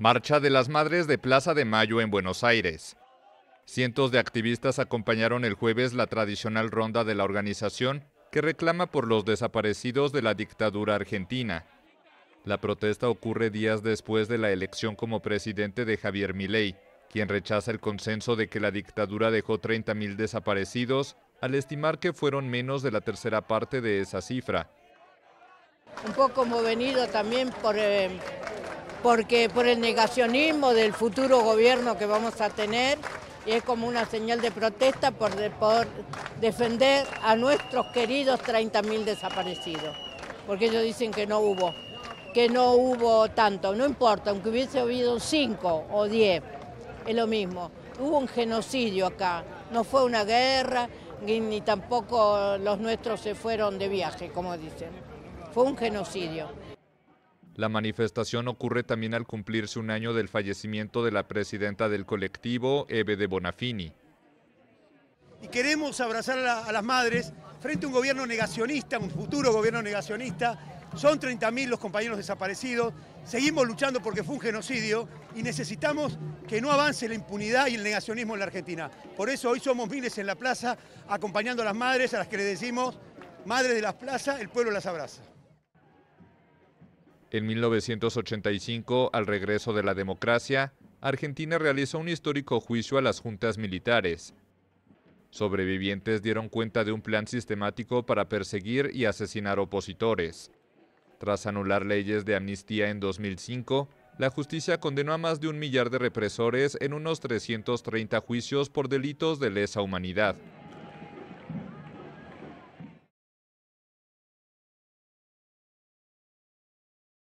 Marcha de las Madres de Plaza de Mayo en Buenos Aires. Cientos de activistas acompañaron el jueves la tradicional ronda de la organización que reclama por los desaparecidos de la dictadura argentina. La protesta ocurre días después de la elección como presidente de Javier Milei, quien rechaza el consenso de que la dictadura dejó 30.000 desaparecidos al estimar que fueron menos de la tercera parte de esa cifra. Un poco venido también por eh, porque por el negacionismo del futuro gobierno que vamos a tener, y es como una señal de protesta por, defender a nuestros queridos 30.000 desaparecidos, porque ellos dicen que no hubo, que no hubo tanto, no importa, aunque hubiese habido 5 o 10, es lo mismo. Hubo un genocidio acá, no fue una guerra, ni tampoco los nuestros se fueron de viaje, como dicen. Fue un genocidio. La manifestación ocurre también al cumplirse un año del fallecimiento de la presidenta del colectivo, Eve de Bonafini. Y queremos abrazar a, las madres frente a un gobierno negacionista, un futuro gobierno negacionista. Son 30.000 los compañeros desaparecidos. Seguimos luchando porque fue un genocidio y necesitamos que no avance la impunidad y el negacionismo en la Argentina. Por eso hoy somos miles en la plaza acompañando a las madres, a las que le decimos, madres de las plazas, el pueblo las abraza. En 1985, al regreso de la democracia, Argentina realizó un histórico juicio a las juntas militares. Sobrevivientes dieron cuenta de un plan sistemático para perseguir y asesinar opositores. Tras anular leyes de amnistía en 2005, la justicia condenó a más de un millar de represores en unos 330 juicios por delitos de lesa humanidad.